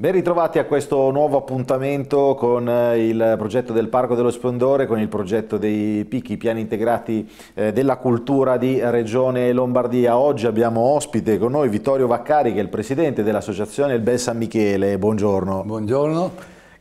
Ben ritrovati a questo nuovo appuntamento con eh, il progetto del Parco dello Splendore, con il progetto dei picchi, piani integrati eh, della cultura di Regione Lombardia. Oggi abbiamo ospite con noi Vittorio Vaccari che è il presidente dell'associazione Il Bel San Michele. Buongiorno. Buongiorno.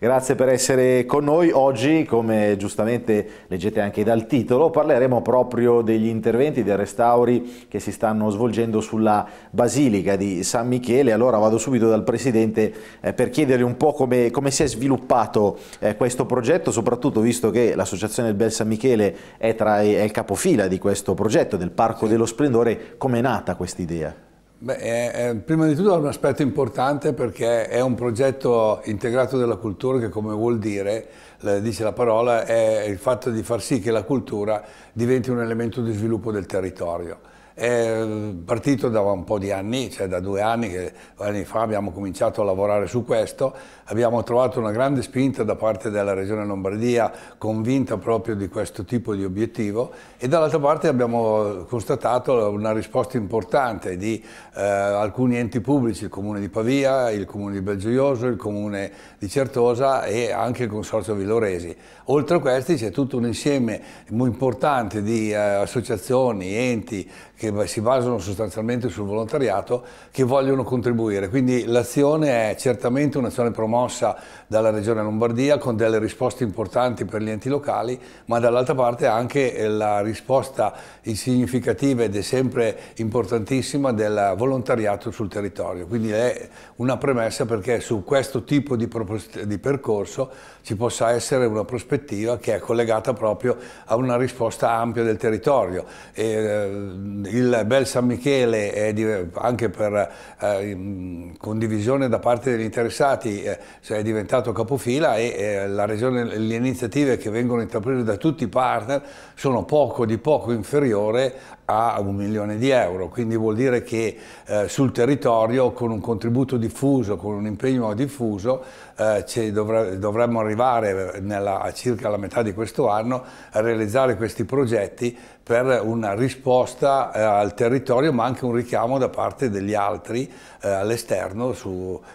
Grazie per essere con noi. Oggi, come giustamente leggete anche dal titolo, parleremo proprio degli interventi, dei restauri che si stanno svolgendo sulla Basilica di San Michele. Allora vado subito dal Presidente eh, per chiedergli un po' come, come si è sviluppato eh, questo progetto, soprattutto visto che l'Associazione del Bel San Michele è, tra, è il capofila di questo progetto, del Parco dello Splendore. come è nata questa idea? Beh, è, è, prima di tutto è un aspetto importante perché è un progetto integrato della cultura che come vuol dire, dice la parola, è il fatto di far sì che la cultura diventi un elemento di sviluppo del territorio. È partito da un po' di anni, cioè da due anni, che, anni fa abbiamo cominciato a lavorare su questo, abbiamo trovato una grande spinta da parte della Regione Lombardia, convinta proprio di questo tipo di obiettivo e dall'altra parte abbiamo constatato una risposta importante di eh, alcuni enti pubblici, il Comune di Pavia, il Comune di Belgioioso, il Comune di Certosa e anche il Consorzio Viloresi. Oltre a questi c'è tutto un insieme importante di eh, associazioni, enti che che si basano sostanzialmente sul volontariato che vogliono contribuire. Quindi l'azione è certamente un'azione promossa dalla Regione Lombardia con delle risposte importanti per gli enti locali, ma dall'altra parte anche eh, la risposta significativa ed è sempre importantissima del volontariato sul territorio. Quindi è una premessa perché su questo tipo di, di percorso ci possa essere una prospettiva che è collegata proprio a una risposta ampia del territorio. E, eh, il bel San Michele, è, anche per eh, condivisione da parte degli interessati, eh, cioè è diventato capofila e eh, regione, le iniziative che vengono intraprese da tutti i partner sono poco di poco inferiore a un milione di euro, quindi vuol dire che eh, sul territorio con un contributo diffuso, con un impegno diffuso, eh, dovre dovremmo arrivare eh, nella, a circa la metà di questo anno a realizzare questi progetti per una risposta eh, al territorio ma anche un richiamo da parte degli altri eh, all'esterno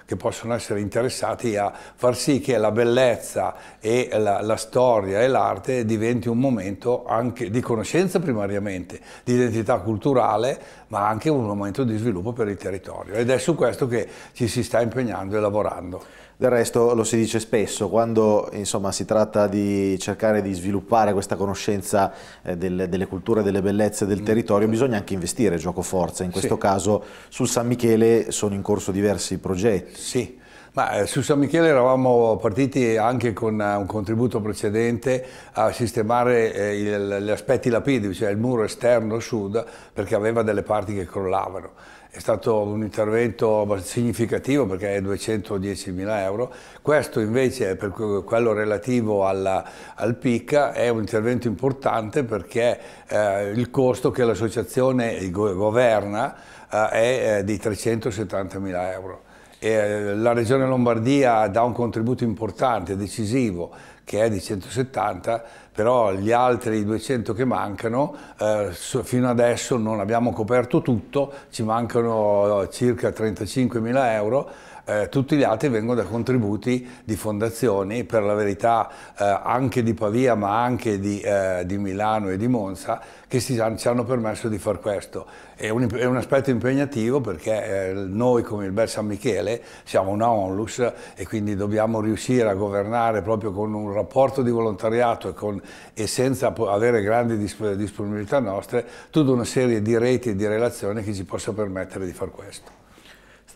che possono essere interessati a far sì che la bellezza e la, la storia e l'arte diventi un momento anche di conoscenza primariamente, di identità culturale, ma anche un momento di sviluppo per il territorio. Ed è su questo che ci si sta impegnando e lavorando. Del resto lo si dice spesso, quando insomma, si tratta di cercare di sviluppare questa conoscenza eh, delle, delle, culture, delle bellezze del mm. territorio, bisogna anche investire gioco forza, in questo sì. caso sul San Michele sono in corso diversi progetti. Sì. Ma eh, su San Michele eravamo partiti anche con eh, un contributo precedente a sistemare eh, gli aspetti lapidi, cioè il muro esterno sud, perché aveva delle parti che crollavano è stato un intervento significativo perché è 210 mila euro, questo invece per quello relativo alla, al PIC, è un intervento importante perché eh, il costo che l'associazione governa eh, è eh, di 370 mila euro. E eh, la Regione Lombardia dà un contributo importante, decisivo, che è di 170, però gli altri 200 che mancano, eh, fino adesso non abbiamo coperto tutto, ci mancano eh, circa 35 mila euro, eh, tutti gli altri vengono da contributi di fondazioni, per la verità eh, anche di Pavia ma anche di, eh, di, Milano e di Monza, che si, ci hanno permesso di fare questo. È un, è un aspetto impegnativo perché eh, noi come il Bel San Michele siamo una onlus e quindi dobbiamo riuscire a governare proprio con un rapporto di volontariato e, con, e senza avere grandi disp disponibilità nostre tutta una serie di reti e di relazioni che ci possa permettere di fare questo.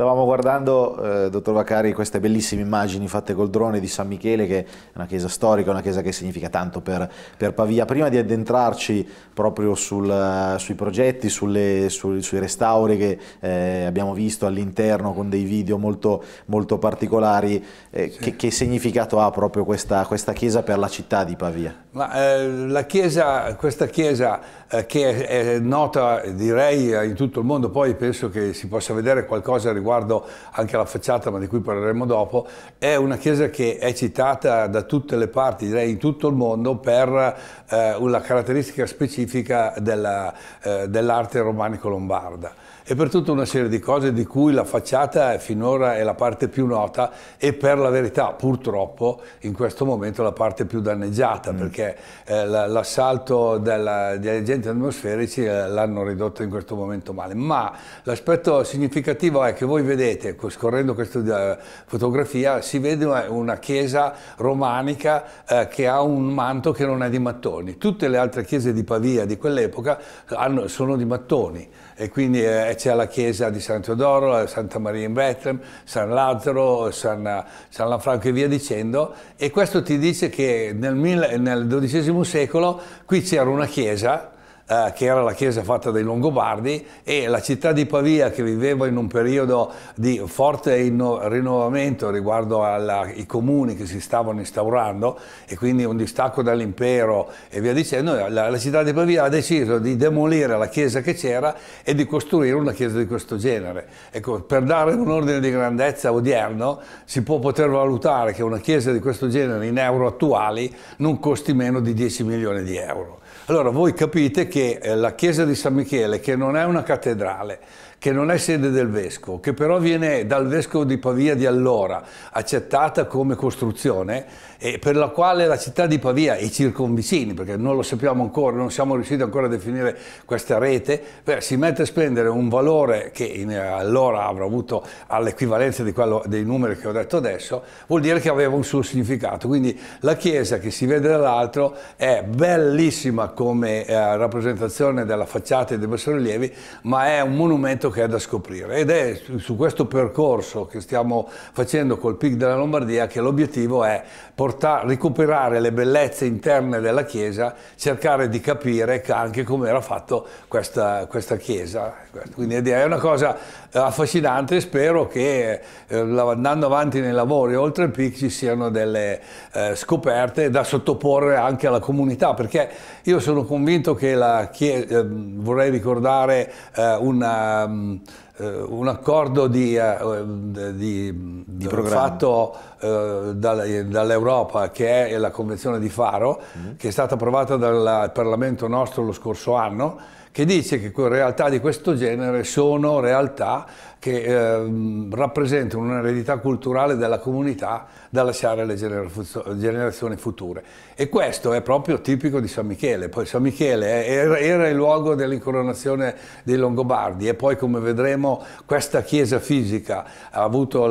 Stavamo guardando, eh, dottor Vaccari, queste bellissime immagini fatte col drone di San Michele, che è una chiesa storica, una chiesa che significa tanto per, per Pavia. Prima di addentrarci proprio sul, eh, sui progetti, sulle, su, sui restauri che eh, abbiamo visto all'interno con dei video molto, molto particolari, eh, sì. che, che, significato ha proprio questa, questa, chiesa per la città di Pavia? Ma, eh, la chiesa, questa chiesa eh, che è, è, nota direi in tutto il mondo, poi penso che si possa vedere qualcosa riguardo anche alla facciata, ma di cui parleremo dopo, è una chiesa che è citata da tutte le parti, direi in tutto il mondo, per eh, una caratteristica specifica eh, dell'arte romanico-lombarda e per tutta una serie di cose di cui la facciata è finora è la parte più nota e per la verità purtroppo in questo momento la parte più danneggiata mm. perché eh, l'assalto degli agenti atmosferici eh, l'hanno ridotto in questo momento male. Ma l'aspetto significativo è che voi vedete, scorrendo questa eh, fotografia, si vede una chiesa romanica eh, che ha un manto che non è di mattoni. Tutte le altre chiese di Pavia di quell'epoca eh, sono di mattoni e quindi eh, c'è la chiesa di San Teodoro, eh, Santa Maria in Bethlehem, San Lazzaro, San, San Lanfranco e via dicendo e questo ti dice che nel, nel XII secolo qui c'era una chiesa eh, che era la chiesa fatta dai Longobardi, e la città di Pavia, che viveva in un periodo di forte rinnovamento riguardo ai comuni che si stavano instaurando, e quindi un distacco dall'impero e via dicendo, eh, la, la città di Pavia ha deciso di demolire la chiesa che c'era e di costruire una chiesa di questo genere. Ecco, per dare un ordine di grandezza odierno, si può poter valutare che una chiesa di questo genere in euro attuali non costi meno di 10 milioni di euro. Allora voi capite che eh, la chiesa di San Michele, che non è una cattedrale, che non è sede del vescovo, che però viene dal vescovo di Pavia di allora, accettata come costruzione, e per la quale la città di Pavia e i circonvicini, perché non lo sappiamo ancora, non siamo riusciti ancora a definire questa rete, beh, si mette a spendere un valore che in, allora avrà avuto all'equivalenza dei numeri che ho detto adesso, vuol dire che aveva un suo significato. Quindi la chiesa che si vede dall'altro è bellissima come eh, rappresentazione della facciata e dei bassorilievi, ma è un monumento progetto che è da scoprire ed è su questo percorso che stiamo facendo col PIC della Lombardia che l'obiettivo è portare, recuperare le bellezze interne della chiesa, cercare di capire anche come era fatto questa, questa, chiesa. Quindi è una cosa eh, affascinante e spero che eh, andando avanti nei lavori oltre il PIC ci siano delle eh, scoperte da sottoporre anche alla comunità, perché io sono convinto che la chiesa, eh, vorrei ricordare eh, una... Mm, eh, un accordo di, eh, eh, di, di fatto dall'Europa che è la Convenzione di Faro, mm. che è stata approvata dal Parlamento nostro lo scorso anno, che dice che realtà di questo genere sono realtà che eh, rappresentano un'eredità culturale della comunità da lasciare alle generazioni future. E questo è proprio tipico di San Michele. Poi San Michele era, era il luogo dell'incoronazione dei Longobardi e poi come vedremo questa chiesa fisica ha avuto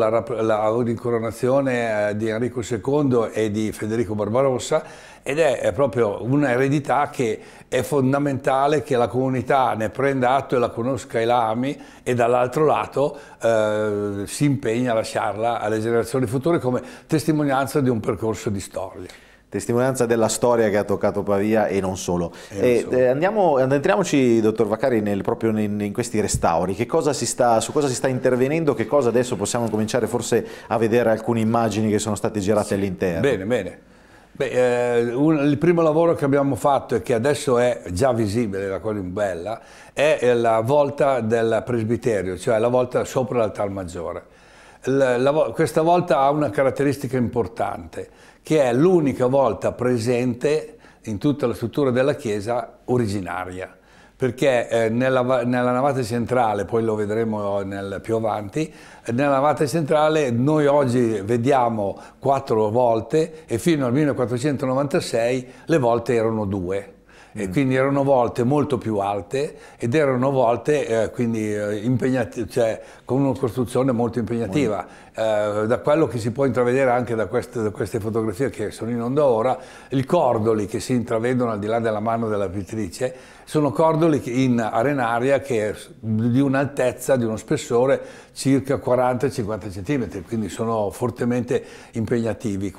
l'incoronazione eh, di Enrico II e di Federico Barbarossa ed è proprio un'eredità che è fondamentale che la comunità ne prenda atto e la conosca e la ami e dall'altro lato eh, si impegna a lasciarla alle generazioni future come testimonianza di un percorso di storia. Testimonianza della storia che ha toccato Pavia e non solo. E non solo. Eh, andiamo, entriamoci, dottor Vaccari, nel, proprio in, in, questi restauri. Cosa sta, su cosa si sta intervenendo? Che cosa adesso possiamo cominciare forse a vedere alcune immagini che sono state girate sì. all'interno? Bene, bene. Beh, eh, un, il primo lavoro che abbiamo fatto e che adesso è già visibile, la cosa bella, è eh, la volta del presbiterio, cioè la volta sopra l'altar maggiore. La, la, questa volta ha una caratteristica importante, che è l'unica volta presente in tutta la struttura della chiesa originaria perché eh, nella, nella, navata centrale, poi lo vedremo nel, più avanti, nella navata centrale noi oggi vediamo quattro volte e fino al 1496 le volte erano due e mm. quindi erano volte molto più alte ed erano volte eh, quindi eh, cioè, con una costruzione molto impegnativa. Eh, da quello che si può intravedere anche da queste, da queste, fotografie che sono in onda ora, i cordoli che si intravedono al di là della mano della pittrice sono cordoli in arenaria che di un'altezza, di uno spessore circa 40-50 cm, quindi sono fortemente impegnativi.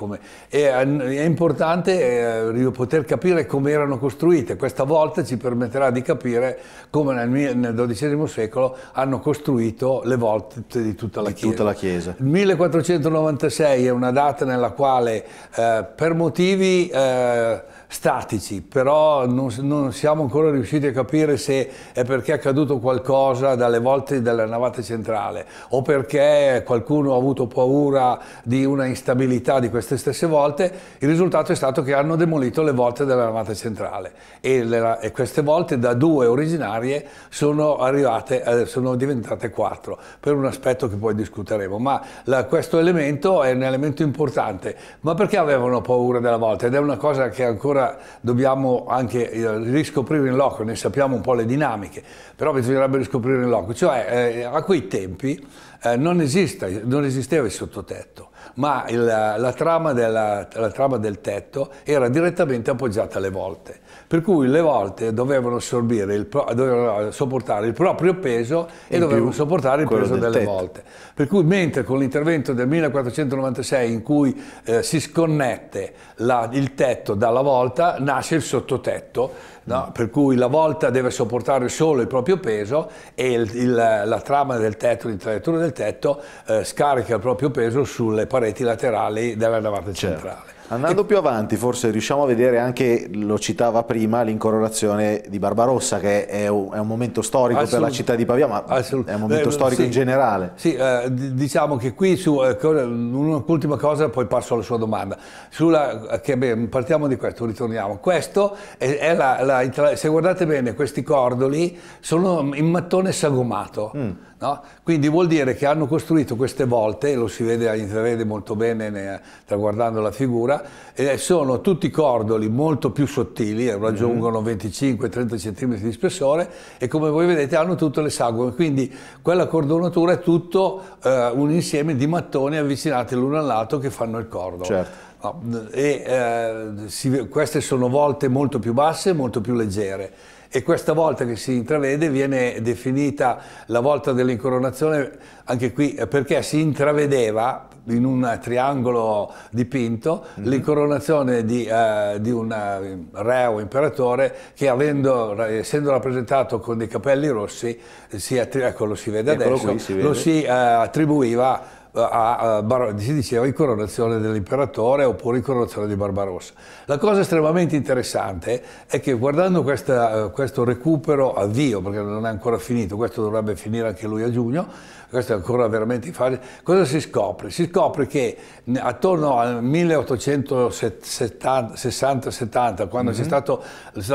E, ehm, è importante eh, poter capire come erano costruite, questa volta ci permetterà di capire come nel, nel XII secolo hanno costruito le volte di tutta la, di chiesa. Il 1496 è una data nella quale eh, per motivi... Eh, statici, però non, non, siamo ancora riusciti a capire se è perché è accaduto qualcosa dalle volte della navata centrale o perché qualcuno ha avuto paura di una instabilità di queste stesse volte, il risultato è stato che hanno demolito le volte della navata centrale e, le, e queste volte da due originarie sono, arrivate, eh, sono diventate quattro per un aspetto che poi discuteremo, ma la, questo elemento è un elemento importante, ma perché avevano paura della volta ed è una cosa che ancora ancora dobbiamo anche eh, riscoprire in loco, ne sappiamo un po' le dinamiche, però bisognerebbe riscoprire in loco, cioè eh, a quei tempi eh, non, esiste, non, esisteva il sottotetto, ma il, la, trama della, la trama del tetto era direttamente appoggiata alle volte per cui le volte dovevano, il pro, dovevano sopportare il proprio peso e, e dovevano sopportare il peso delle tetto. volte. Per cui mentre con l'intervento del 1496 in cui eh, si sconnette la, il tetto dalla volta, nasce il sottotetto, no? Mm. per cui la volta deve sopportare solo il proprio peso e il, il, la trama del tetto, l'intellettura del tetto, eh, scarica il proprio peso sulle pareti laterali della navata certo. centrale. Andando più avanti forse riusciamo a vedere anche, lo citava prima, l'incoronazione di Barbarossa che è un, è un momento storico per la città di Pavia ma è un momento eh, storico sì. in generale. Sì, eh, diciamo che qui eh, un'ultima cosa poi passo alla sua domanda, Sulla, che, beh, partiamo di questo, ritorniamo. Questo è, è la, la, se guardate bene questi cordoli sono in mattone sagomato. Mm. No? Quindi vuol dire che hanno costruito queste volte, lo si vede, intravede molto bene ne, guardando la figura, eh, sono tutti cordoli molto più sottili, eh, raggiungono 25-30 mm-hmm. cm di spessore e come voi vedete hanno tutte le sagome, quindi quella cordonatura è tutto eh, un insieme di mattoni avvicinati l'uno all'altro che fanno il cordolo. Certo. No, e, eh, si, queste sono volte molto più basse e molto più leggere e questa volta che si intravede viene definita la volta dell'incoronazione anche qui eh, perché si intravedeva in un triangolo dipinto mm -hmm. l'incoronazione di, eh, di, un eh, re o imperatore che avendo, eh, essendo rappresentato con dei capelli rossi si ecco, lo si vede adesso, si vede. lo si eh, attribuiva a, a, si diceva incoronazione dell'imperatore oppure incoronazione di Barbarossa. La cosa estremamente interessante è che guardando questa, eh, questo recupero, avvio perché non è ancora finito, questo dovrebbe finire anche lui a giugno, questo è ancora veramente facile, cosa si scopre? Si scopre che attorno al 1860-70, quando mm -hmm. c'è mhm. stata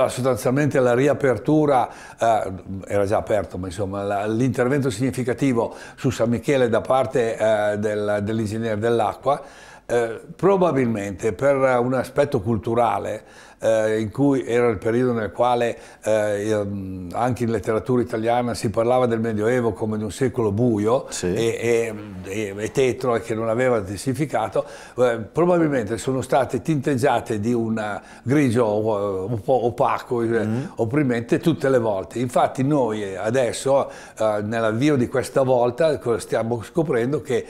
sostanzialmente la riapertura, eh, era già aperto, ma insomma l'intervento significativo su San Michele da parte eh, del, dell'ingegnere dell'acqua, eh, probabilmente per un aspetto culturale eh, in cui era il periodo nel quale eh, mm, anche in letteratura italiana si parlava del Medioevo come di un secolo buio sì. e, e, e, tetro e che non aveva densificato, eh, probabilmente sono state tinteggiate di un grigio eh, un po' opaco, eh, mm opprimente tutte le volte. Infatti noi adesso, nell'avvio di questa volta, stiamo scoprendo che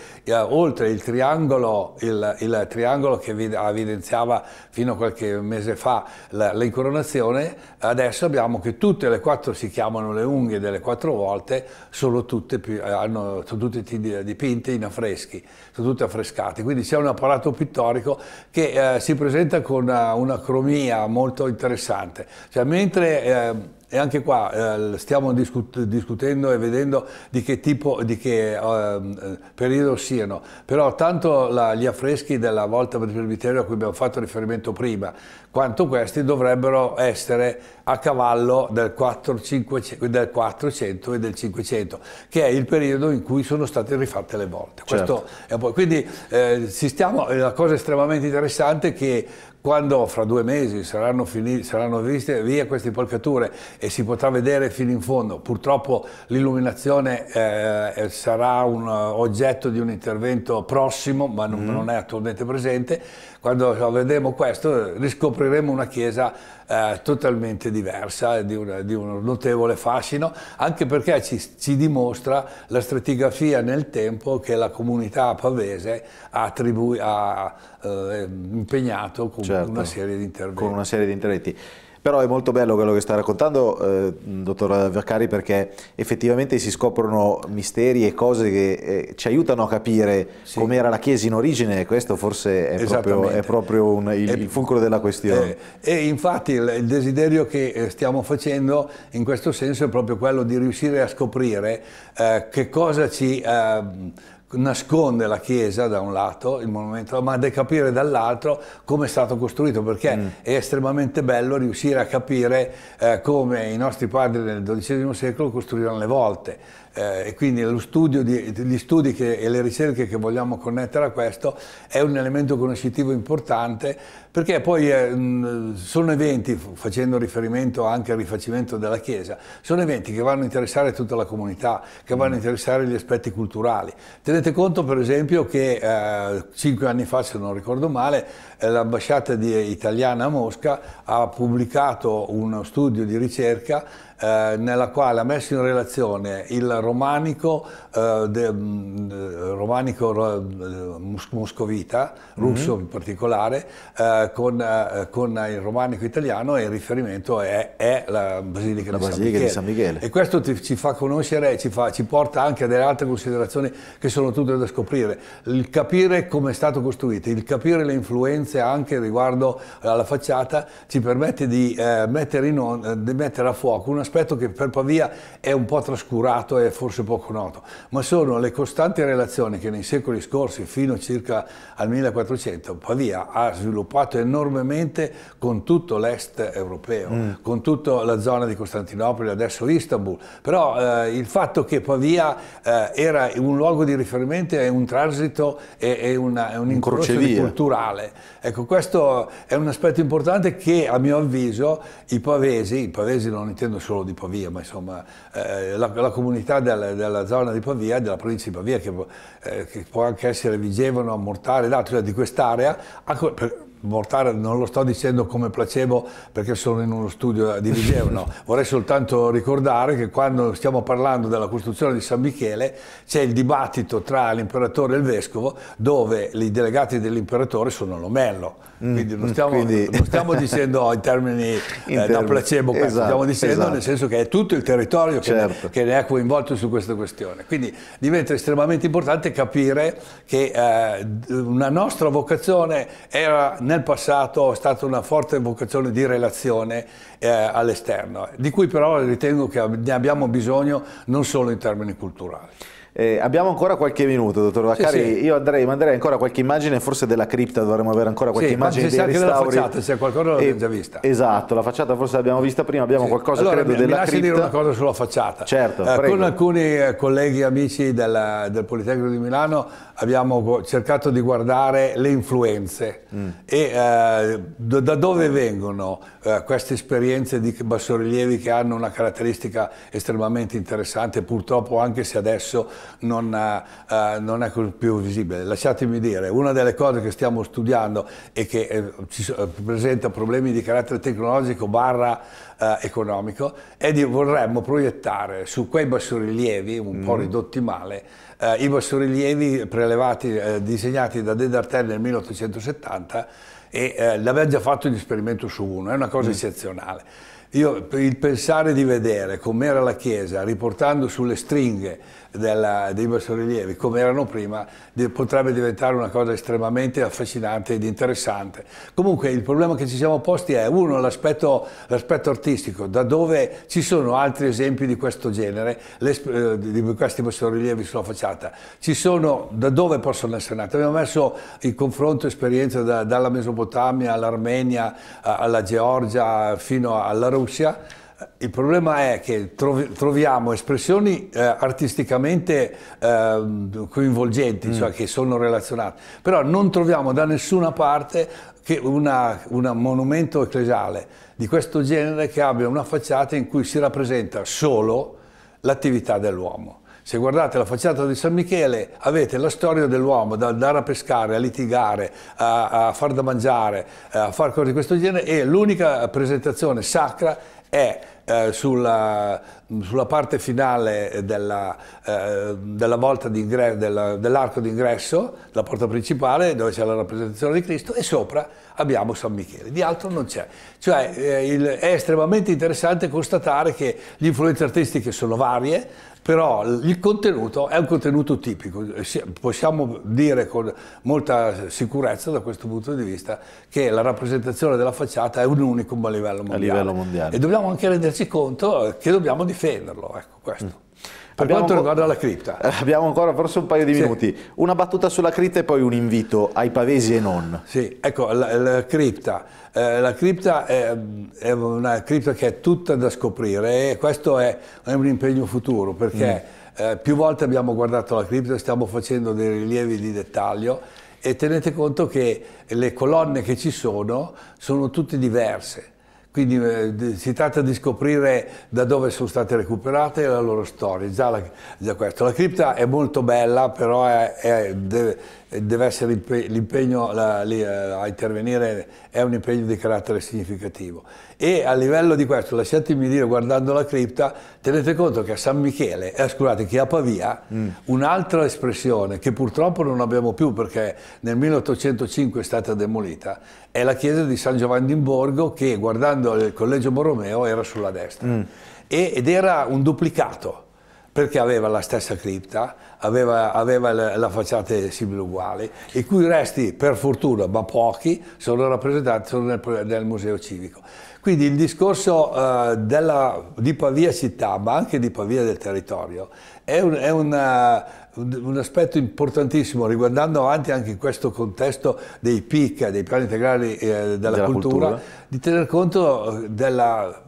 oltre il triangolo, il il, triangolo che evidenziava fino a qualche mese fa l'incoronazione, adesso abbiamo che tutte le quattro si chiamano le unghie delle quattro volte, sono tutte, eh, hanno, sono tutte dipinte in affreschi, sono tutte affrescate, quindi c'è un apparato pittorico che eh, si presenta con una, eh, una cromia molto interessante, cioè mentre... Eh, e anche qua eh, stiamo discut discutendo e vedendo di che tipo, di che ehm, eh, periodo siano. Però tanto la, gli affreschi della volta del presbiterio a cui abbiamo fatto riferimento prima, quanto questi dovrebbero essere a cavallo del, 4, 500, del 400 e del 500, che è il periodo in cui sono state rifatte le volte. Certo. Quindi eh, stiamo, eh, la cosa estremamente interessante che quando fra due mesi saranno, finite, saranno viste via queste impalcature e si potrà vedere fino in fondo, purtroppo l'illuminazione eh, sarà un eh, oggetto di un intervento prossimo, ma non, mm. non è attualmente presente, quando vedremo questo riscopriremo una chiesa eh, totalmente diversa, eh, di, una, di, un notevole fascino, anche perché ci, ci, dimostra la stratigrafia nel tempo che la comunità pavese ha, ha eh, impegnato comunque. Cioè certo, una serie di interventi. con una serie di interventi. Però è molto bello quello che sta raccontando, eh, dottor Vaccari, perché effettivamente si scoprono misteri e cose che eh, ci aiutano a capire sì. com'era la Chiesa in origine e questo forse è proprio, è proprio un, il, e, il, fulcro della questione. Eh, e infatti il, il desiderio che eh, stiamo facendo in questo senso è proprio quello di riuscire a scoprire eh, che cosa ci ehm, nasconde la chiesa da un lato, il monumento, ma deve capire dall'altro come è stato costruito, perché mm. è estremamente bello riuscire a capire eh, come i nostri padri del XII secolo costruirono le volte. Eh, e quindi di, gli studi che, e le ricerche che vogliamo connettere a questo è un elemento conoscitivo importante perché poi eh, sono eventi, facendo riferimento anche al rifacimento della Chiesa, sono eventi che vanno a interessare tutta la comunità, che vanno a mm. interessare gli aspetti culturali. Tenete conto per esempio che eh, cinque anni fa, se non ricordo male, eh, l'ambasciata italiana a Mosca ha pubblicato uno studio di ricerca eh, nella quale ha messo in relazione il romanico, eh, de, romanico eh, moscovita, russo mm -hmm. in particolare, con, eh, con, il romanico italiano e il riferimento è, è la Basilica, la di, Basilica San di, San Michele. E questo ti, ci fa conoscere, ci, fa, ci, porta anche a delle altre considerazioni che sono tutte da scoprire. Il capire come è stato costruito, il capire le influenze anche riguardo alla facciata ci permette di, eh, mettere, on, eh, di mettere, a fuoco un aspetto che per Pavia è un po' trascurato e forse poco noto, ma sono le costanti relazioni che nei secoli scorsi fino circa al 1400 Pavia ha sviluppato collaborato enormemente con tutto l'est europeo, mm. con tutta la zona di Costantinopoli, adesso Istanbul, però eh, il fatto che Pavia eh, era un luogo di riferimento è un transito e un, un incrocio culturale. Ecco, questo è un aspetto importante che a mio avviso i pavesi, i pavesi non intendo solo di Pavia, ma insomma eh, la, la, comunità del, della zona di Pavia, della provincia di Pavia, che, eh, che può anche essere Vigevano, Mortale ed altro, di quest'area, per, mortale non lo sto dicendo come placebo perché sono in uno studio di Vigeo, no. vorrei soltanto ricordare che quando stiamo parlando della costruzione di San Michele c'è il dibattito tra l'imperatore e il vescovo dove i delegati dell'imperatore sono Lomello, mm, quindi, non, mm, stiamo, quindi... non stiamo, dicendo in termini eh, in eh, da placebo, esatto, questo, stiamo dicendo esatto. nel senso che è tutto il territorio che, ne, certo. che, ne, è coinvolto su questa questione, quindi diventa estremamente importante capire che eh, una nostra vocazione era nel nel passato è stata una forte vocazione di relazione eh, all'esterno, di cui però ritengo che ne abbiamo bisogno non solo in termini culturali. Eh, abbiamo ancora qualche minuto, dottor Vaccari. Sì, sì. Io andrei, manderei ancora qualche immagine, forse della cripta dovremmo avere ancora qualche sì, immagine dei restauri. Della facciata, se qualcosa l'abbiamo già vista. Esatto, la facciata forse l'abbiamo vista prima, abbiamo qualcosa allora, credo mi, della mi lasci dire una cosa sulla facciata. Certo, eh, Con alcuni eh, colleghi e amici del, del, Politecnico di Milano abbiamo cercato di guardare le influenze mm. e eh, da dove vengono eh, queste esperienze di bassorilievi che hanno una caratteristica estremamente interessante, purtroppo anche se adesso non, eh, eh, non è più visibile. Lasciatemi dire, una delle cose che stiamo studiando e che eh, ci, eh, presenta problemi di carattere tecnologico barra eh, economico è di vorremmo proiettare su quei bassorilievi, un mm. po' ridotti male, i bassorilievi prelevati, disegnati da De D'Artel nel 1870 e l'aveva già fatto esperimento su uno, è una cosa mm. eccezionale. Io il pensare di vedere com'era la chiesa, riportando sulle stringhe della, dei bassorilievi come erano prima, potrebbe diventare una cosa estremamente affascinante ed interessante. Comunque il problema che ci siamo posti è uno, l'aspetto, artistico, da dove ci sono altri esempi di questo genere, le, eh, di questi bassorilievi sulla facciata, ci sono da dove possono essere nati. Abbiamo messo in confronto esperienze da, dalla Mesopotamia all'Armenia, alla Georgia, fino alla Russia, il problema è che troviamo espressioni eh, artisticamente eh, coinvolgenti, cioè mm. cioè che sono relazionate, però non troviamo da nessuna parte un monumento ecclesiale di questo genere che abbia una facciata in cui si rappresenta solo l'attività dell'uomo. Se guardate la facciata di San Michele avete la storia dell'uomo da andare a pescare, a litigare, a, a far da mangiare, eh, a fare cose di questo genere e l'unica presentazione sacra è eh, sulla, sulla, parte finale della, eh, della volta dell'arco d'ingresso, la porta principale dove c'è la rappresentazione di Cristo e sopra abbiamo San Michele, di altro non c'è. Cioè eh, il, è estremamente interessante constatare che le influenze artistiche sono varie, però il contenuto è un contenuto tipico. Possiamo dire con molta sicurezza da questo punto di vista che la rappresentazione della facciata è un unicum a livello mondiale. A livello mondiale. E dobbiamo anche renderci conto che dobbiamo difenderlo, ecco questo. Mm. Per abbiamo quanto riguarda la cripta. Eh, abbiamo ancora forse un paio di sì. minuti. Una battuta sulla cripta e poi un invito ai pavesi e non. Sì, ecco, la, la cripta. Eh, la cripta è, è, una cripta che è tutta da scoprire e questo è, è un impegno futuro perché mm. eh, più volte abbiamo guardato la cripta, stiamo facendo dei rilievi di dettaglio e tenete conto che le colonne che ci sono sono tutte diverse quindi eh, si tratta di scoprire da dove sono state recuperate e la loro storia, già, la, già questo. La cripta è molto bella, però è, è, deve, deve, essere l'impegno eh, a intervenire, è un impegno di carattere significativo. E a livello di questo, lasciatemi dire, guardando la cripta, tenete conto che a San Michele, eh, scusate, che a Pavia, mm. un'altra espressione che purtroppo non abbiamo più perché nel 1805 è stata demolita, è la chiesa di San Giovanni in Borgo che guardando il collegio Borromeo era sulla destra mm. e, ed era un duplicato perché aveva la stessa cripta, aveva, aveva la, la facciata simile uguale, i cui resti, per fortuna, ma pochi, sono rappresentati solo nel, nel Museo Civico. Quindi il discorso uh, della, di Pavia città, ma anche di Pavia del territorio, è, un, è una, eh, un aspetto importantissimo riguardando avanti anche in questo contesto dei PIC, dei piani integrali eh, della, della cultura, cultura, di tener conto eh, della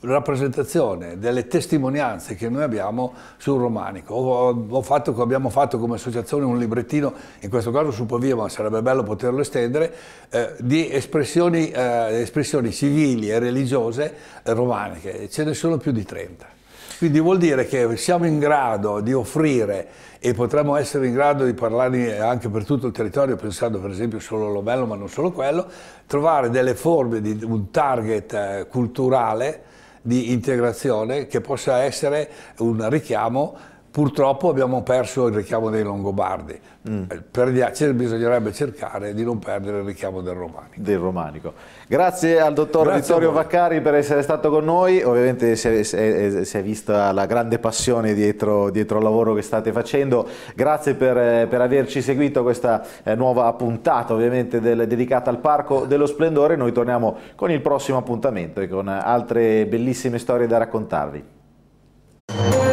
rappresentazione delle testimonianze che noi abbiamo sul romanico. Ho, ho fatto, abbiamo fatto come associazione un librettino, in questo caso su Pavia, ma sarebbe bello poterlo estendere, eh, di espressioni, eh, espressioni, civili e religiose eh, romaniche. Ce ne sono più di 30. Quindi vuol dire che siamo in grado di offrire e potremmo essere in grado di parlare anche per tutto il territorio, pensando per esempio solo a Lomello, ma non solo quello, trovare delle forme di un target eh, culturale di integrazione che possa essere un richiamo purtroppo abbiamo perso il richiamo dei Longobardi, mm. Eh, per, bisognerebbe cercare di non perdere il richiamo del Romanico. Del Romanico. Grazie al dottor Grazie Vittorio Vaccari per essere stato con noi, ovviamente si è, si è, eh, si è vista la grande passione dietro, dietro, al lavoro che state facendo, grazie per, eh, per averci seguito questa nuova puntata ovviamente del, dedicata al Parco dello Splendore, noi torniamo con il prossimo appuntamento e con altre bellissime storie da raccontarvi.